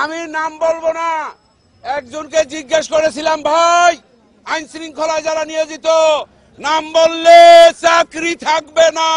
আমি নাম বলবো না একজনকে জিজ্ঞেস করেছিলাম ভাই আইন শৃঙ্খলা যারা নিয়োজিত নাম বললে চাকরি থাকবে না